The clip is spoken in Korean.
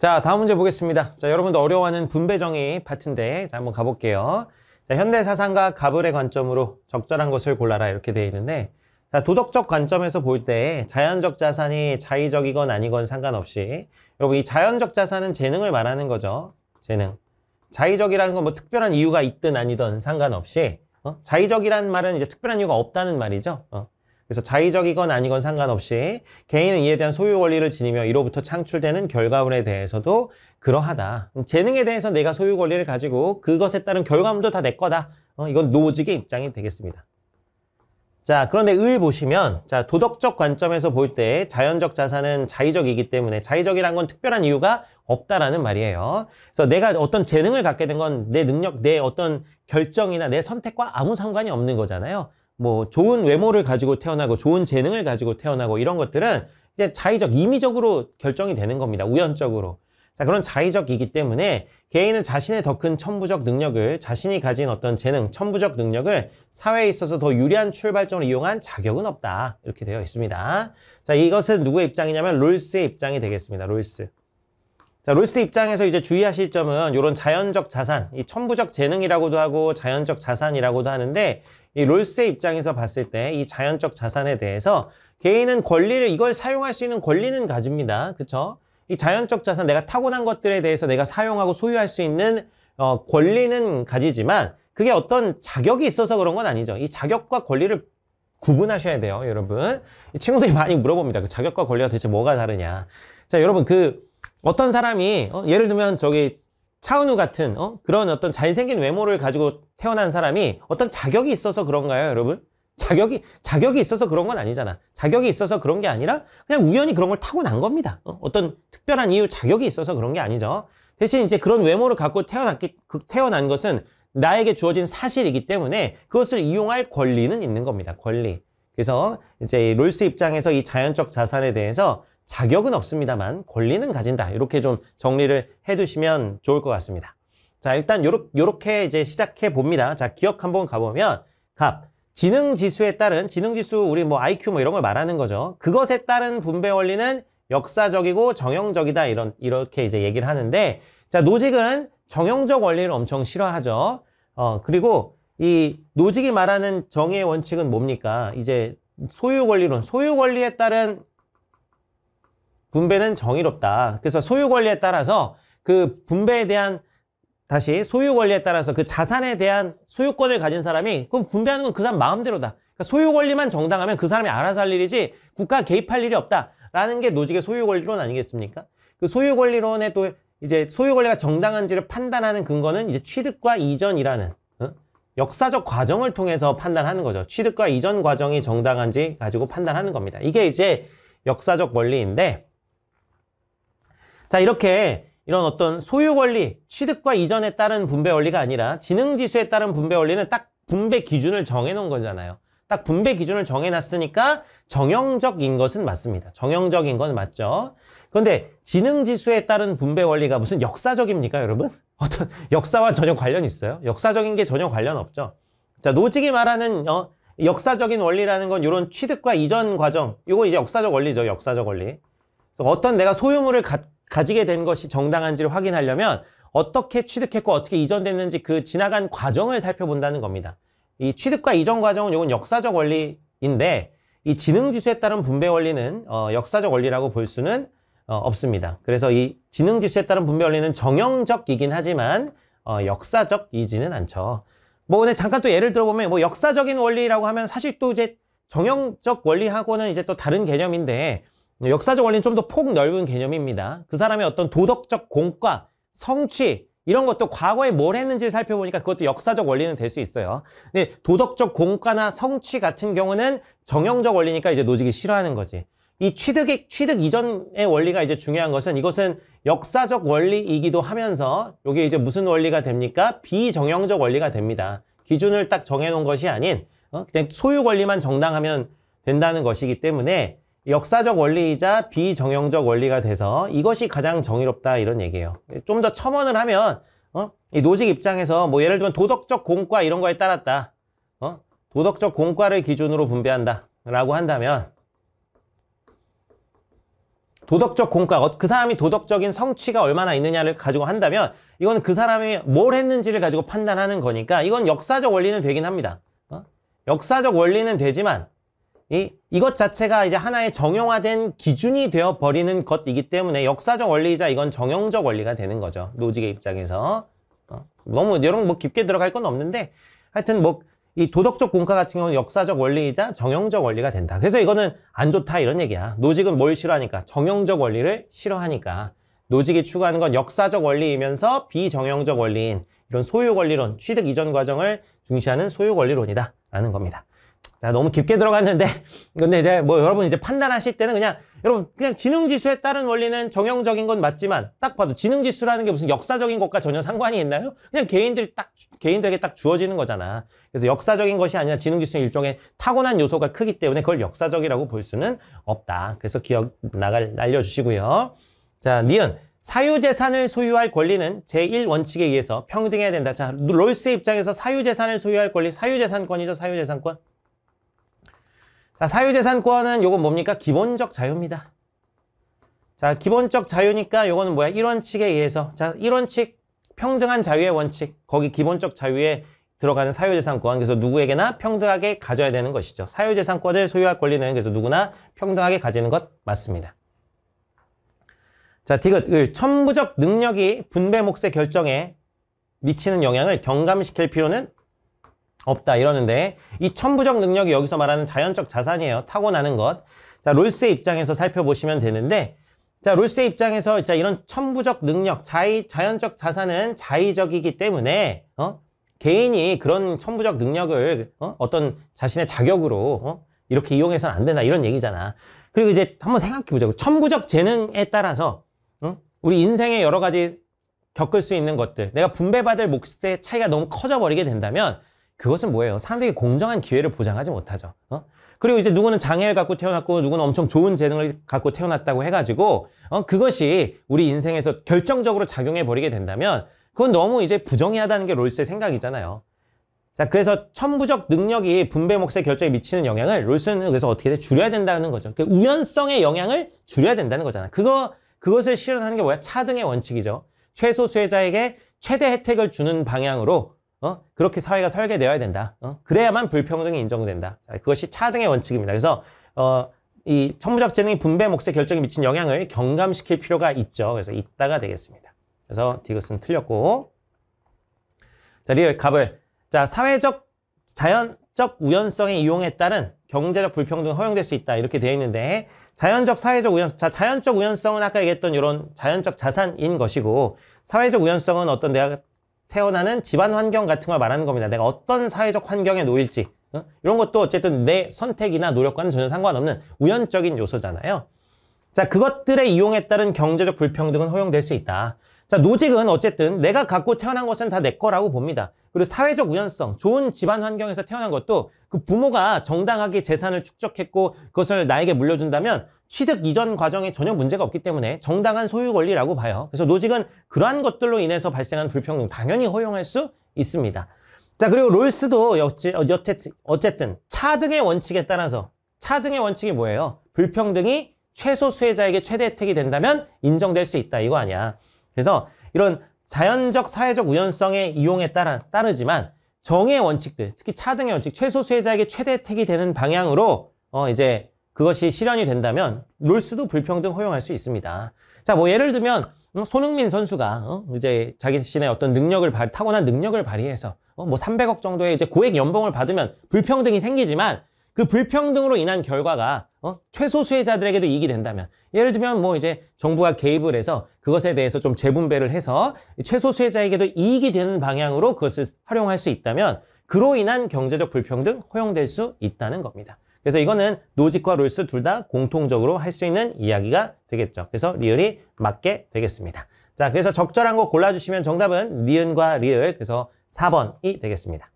자, 다음 문제 보겠습니다. 자, 여러분도 어려워하는 분배정의 파트인데, 자, 한번 가볼게요. 자, 현대 사상과 가불의 관점으로 적절한 것을 골라라 이렇게 되어 있는데, 자, 도덕적 관점에서 볼 때 자연적 자산이 자의적이건 아니건 상관없이, 여러분 이 자연적 자산은 재능을 말하는 거죠. 재능. 자의적이라는 건 뭐 특별한 이유가 있든 아니든 상관없이, 어? 자의적이라는 말은 이제 특별한 이유가 없다는 말이죠. 어? 그래서 자의적이건 아니건 상관없이 개인은 이에 대한 소유 권리를 지니며 이로부터 창출되는 결과물에 대해서도 그러하다. 재능에 대해서 내가 소유 권리를 가지고 그것에 따른 결과물도 다 내 거다. 어, 이건 노직의 입장이 되겠습니다. 자, 그런데 을 보시면 자, 도덕적 관점에서 볼 때 자연적 자산은 자의적이기 때문에 자의적이란 건 특별한 이유가 없다라는 말이에요. 그래서 내가 어떤 재능을 갖게 된 건 내 능력, 내 어떤 결정이나 내 선택과 아무 상관이 없는 거잖아요. 뭐 좋은 외모를 가지고 태어나고 좋은 재능을 가지고 태어나고 이런 것들은 이제 자의적 임의적으로 결정이 되는 겁니다. 우연적으로. 자, 그런 자의적이기 때문에 개인은 자신의 더 큰 천부적 능력을 자신이 가진 어떤 재능, 천부적 능력을 사회에 있어서 더 유리한 출발점을 이용한 자격은 없다. 이렇게 되어 있습니다. 자, 이것은 누구의 입장이냐면 롤스의 입장이 되겠습니다. 롤스. 자, 롤스 입장에서 이제 주의하실 점은 이런 자연적 자산, 이 천부적 재능이라고도 하고 자연적 자산이라고도 하는데 이 롤스의 입장에서 봤을 때 이 자연적 자산에 대해서 개인은 권리를 이걸 사용할 수 있는 권리는 가집니다. 그렇죠? 이 자연적 자산 내가 타고난 것들에 대해서 내가 사용하고 소유할 수 있는 어, 권리는 가지지만 그게 어떤 자격이 있어서 그런 건 아니죠. 이 자격과 권리를 구분하셔야 돼요, 여러분. 이 친구들이 많이 물어봅니다. 그 자격과 권리가 대체 뭐가 다르냐. 자, 여러분 그 어떤 사람이 어, 예를 들면 저기 차은우 같은 어? 그런 어떤 잘생긴 외모를 가지고 태어난 사람이 어떤 자격이 있어서 그런가요, 여러분? 자격이 자격이 있어서 그런 건 아니잖아. 자격이 있어서 그런 게 아니라 그냥 우연히 그런 걸 타고 난 겁니다. 어? 떤 특별한 이유 자격이 있어서 그런 게 아니죠. 대신 이제 그런 외모를 갖고 태어났기 그 태어난 것은 나에게 주어진 사실이기 때문에 그것을 이용할 권리는 있는 겁니다. 권리. 그래서 이제 롤스 입장에서 이 자연적 자산에 대해서 자격은 없습니다만 권리는 가진다. 이렇게 좀 정리를 해두시면 좋을 것 같습니다. 자, 일단 요렇, 게 이제 시작해 봅니다. 자, 기억 한번 가보면 갑 지능 지수에 따른 지능 지수 우리 뭐 IQ 뭐 이런 걸 말하는 거죠. 그것에 따른 분배 원리는 역사적이고 정형적이다 이런 이렇게 이제 얘기를 하는데 자 노직은 정형적 원리를 엄청 싫어하죠. 어 그리고 이 노직이 말하는 정의의 원칙은 뭡니까? 이제 소유 권리론, 소유 권리에 따른 분배는 정의롭다. 그래서 소유 권리에 따라서 그 분배에 대한 다시 소유 권리에 따라서 그 자산에 대한 소유권을 가진 사람이 그럼 분배하는 건 그 사람 마음대로다. 그러니까 소유 권리만 정당하면 그 사람이 알아서 할 일이지 국가 개입할 일이 없다라는 게 노직의 소유 권리론 아니겠습니까? 그 소유 권리론에 또 이제 소유 권리가 정당한지를 판단하는 근거는 이제 취득과 이전이라는 어? 역사적 과정을 통해서 판단하는 거죠. 취득과 이전 과정이 정당한지 가지고 판단하는 겁니다. 이게 이제 역사적 원리인데 자, 이렇게 이런 어떤 소유 권리, 취득과 이전에 따른 분배 원리가 아니라 지능 지수에 따른 분배 원리는 딱 분배 기준을 정해 놓은 거잖아요. 딱 분배 기준을 정해 놨으니까 정형적인 것은 맞습니다. 정형적인 건 맞죠. 그런데 지능 지수에 따른 분배 원리가 무슨 역사적입니까, 여러분? 어떤 역사와 전혀 관련 있어요? 역사적인 게 전혀 관련 없죠. 자, 노직이 말하는 어, 역사적인 원리라는 건 이런 취득과 이전 과정. 이거 이제 역사적 원리죠, 역사적 원리. 그래서 어떤 내가 소유물을 갖고 가지게 된 것이 정당한지를 확인하려면 어떻게 취득했고 어떻게 이전됐는지 그 지나간 과정을 살펴본다는 겁니다. 이 취득과 이전 과정은 요건 역사적 원리인데 이 지능지수에 따른 분배 원리는 어, 역사적 원리라고 볼 수는 어, 없습니다. 그래서 이 지능지수에 따른 분배 원리는 정형적이긴 하지만 어, 역사적이지는 않죠. 뭐 근데 잠깐 또 예를 들어보면 뭐 역사적인 원리라고 하면 사실 또 이제 정형적 원리하고는 이제 또 다른 개념인데 역사적 원리는 좀 더 폭넓은 개념입니다. 그 사람의 어떤 도덕적 공과, 성취 이런 것도 과거에 뭘 했는지를 살펴보니까 그것도 역사적 원리는 될 수 있어요. 근데 도덕적 공과나 성취 같은 경우는 정형적 원리니까 이제 노직이 싫어하는 거지. 이 취득의 취득 이전의 원리가 이제 중요한 것은 이것은 역사적 원리이기도 하면서 이게 이제 무슨 원리가 됩니까? 비정형적 원리가 됩니다. 기준을 딱 정해놓은 것이 아닌 어? 그냥 소유 권리만 정당하면 된다는 것이기 때문에 역사적 원리이자 비정형적 원리가 돼서 이것이 가장 정의롭다 이런 얘기예요. 좀 더 첨언을 하면 어? 이 노직 입장에서 뭐 예를 들면 도덕적 공과 이런 거에 따랐다. 어? 도덕적 공과를 기준으로 분배한다. 라고 한다면 도덕적 공과, 어, 그 사람이 도덕적인 성취가 얼마나 있느냐를 가지고 한다면 이건 그 사람이 뭘 했는지를 가지고 판단하는 거니까 이건 역사적 원리는 되긴 합니다. 어? 역사적 원리는 되지만 이, 이것 자체가 이제 하나의 정형화된 기준이 되어버리는 것이기 때문에 역사적 원리이자 이건 정형적 원리가 되는 거죠. 노직의 입장에서. 어, 너무 여러분 뭐 깊게 들어갈 건 없는데 하여튼 뭐 이 도덕적 공과 같은 경우는 역사적 원리이자 정형적 원리가 된다. 그래서 이거는 안 좋다 이런 얘기야. 노직은 뭘 싫어하니까 정형적 원리를 싫어하니까 노직이 추구하는 건 역사적 원리이면서 비정형적 원리인 이런 소유 권리론, 취득 이전 과정을 중시하는 소유 권리론이다라는 겁니다. 나 너무 깊게 들어갔는데 근데 이제 뭐 여러분 이제 판단하실 때는 그냥 여러분 그냥 지능지수에 따른 원리는 정형적인 건 맞지만 딱 봐도 지능지수라는 게 무슨 역사적인 것과 전혀 상관이 있나요? 그냥 개인들 이딱 개인들에게 딱 주어지는 거잖아. 그래서 역사적인 것이 아니라 지능지수의 일종의 타고난 요소가 크기 때문에 그걸 역사적이라고 볼 수는 없다. 그래서 기억 나갈 날려주시고요. 자 니은 사유재산을 소유할 권리는 제1원칙에 의해서 평등해야 된다. 자, 롤스의 입장에서 사유재산을 소유할 권리, 사유재산권이죠, 사유재산권. 자, 사유재산권은 요건 뭡니까? 기본적 자유입니다. 자, 기본적 자유니까 요거는 뭐야? 1원칙에 의해서. 자, 1원칙 평등한 자유의 원칙. 거기 기본적 자유에 들어가는 사유재산권. 그래서 누구에게나 평등하게 가져야 되는 것이죠. 사유재산권을 소유할 권리는 그래서 누구나 평등하게 가지는 것 맞습니다. 자, 디귿. 을. 그 천부적 능력이 분배 몫의 결정에 미치는 영향을 경감시킬 필요는 없다 이러는데 이 천부적 능력이 여기서 말하는 자연적 자산이에요. 타고나는 것. 자 롤스의 입장에서 살펴보시면 되는데 자 롤스의 입장에서 자 이런 천부적 능력, 자의 자연적 자산은 자의적이기 때문에 어? 개인이 그런 천부적 능력을 어? 어떤 자신의 자격으로 어? 이렇게 이용해서는 안 된다 이런 얘기잖아. 그리고 이제 한번 생각해 보자고 천부적 재능에 따라서 응? 어? 우리 인생의 여러 가지 겪을 수 있는 것들 내가 분배받을 몫의 차이가 너무 커져 버리게 된다면 그것은 뭐예요? 사람들에게 공정한 기회를 보장하지 못하죠. 어? 그리고 이제 누구는 장애를 갖고 태어났고 누구는 엄청 좋은 재능을 갖고 태어났다고 해가지고 어? 그것이 우리 인생에서 결정적으로 작용해 버리게 된다면 그건 너무 이제 부정의하다는 게 롤스의 생각이잖아요. 자, 그래서 천부적 능력이 분배 몫의 결정에 미치는 영향을 롤스는 그래서 어떻게 든 줄여야 된다는 거죠. 그 우연성의 영향을 줄여야 된다는 거잖아. 그거 그것을 실현하는 게 뭐야? 차등의 원칙이죠. 최소 수혜자에게 최대 혜택을 주는 방향으로 어? 그렇게 사회가 설계되어야 된다. 어? 그래야만 불평등이 인정된다. 자, 그것이 차등의 원칙입니다. 그래서 어, 이천부적 재능이 분배 몫에 결정에 미친 영향을 경감시킬 필요가 있죠. 그래서 있다가 되겠습니다. 그래서 디귿은 틀렸고 자 리얼 갑을 자 사회적 자연적 우연성의 이용에 따른 경제적 불평등 허용될 수 있다 이렇게 되어 있는데 자연적 사회적 우연성 자 자연적 우연성은 아까 얘기했던 이런 자연적 자산인 것이고 사회적 우연성은 어떤 내가 태어나는 집안 환경 같은 걸 말하는 겁니다. 내가 어떤 사회적 환경에 놓일지 어? 이런 것도 어쨌든 내 선택이나 노력과는 전혀 상관없는 우연적인 요소잖아요. 자, 그것들의 이용에 따른 경제적 불평등은 허용될 수 있다. 자, 노직은 어쨌든 내가 갖고 태어난 것은 다 내 거라고 봅니다. 그리고 사회적 우연성, 좋은 집안 환경에서 태어난 것도 그 부모가 정당하게 재산을 축적했고 그것을 나에게 물려준다면 취득 이전 과정에 전혀 문제가 없기 때문에 정당한 소유 권리라고 봐요. 그래서 노직은 그러한 것들로 인해서 발생한 불평등 당연히 허용할 수 있습니다. 자 그리고 롤스도 여태, 어쨌든 차등의 원칙에 따라서 차등의 원칙이 뭐예요? 불평등이 최소 수혜자에게 최대 혜택이 된다면 인정될 수 있다 이거 아니야. 그래서 이런 자연적 사회적 우연성의 이용에 따라 따르지만 정의 원칙들, 특히 차등의 원칙, 최소 수혜자에게 최대 혜택이 되는 방향으로 어 이제 그것이 실현이 된다면 롤스도 불평등 허용할 수 있습니다. 자, 뭐 예를 들면 어, 손흥민 선수가 어? 이제 자기 자신의 어떤 능력을 발, 타고난 능력을 발휘해서 어? 뭐 300억 정도의 이제 고액 연봉을 받으면 불평등이 생기지만 그 불평등으로 인한 결과가 어? 최소수혜 자들에게도 이익이 된다면 예를 들면 뭐 이제 정부가 개입을 해서 그것에 대해서 좀 재분배를 해서 최소수혜 자에게도 이익이 되는 방향으로 그것을 활용할 수 있다면 그로 인한 경제적 불평등 허용될 수 있다는 겁니다. 그래서 이거는 노직과 롤스 둘 다 공통적으로 할 수 있는 이야기가 되겠죠. 그래서 리을이 맞게 되겠습니다. 자, 그래서 적절한 거 골라주시면 정답은 니은과 리을, 그래서 4번이 되겠습니다.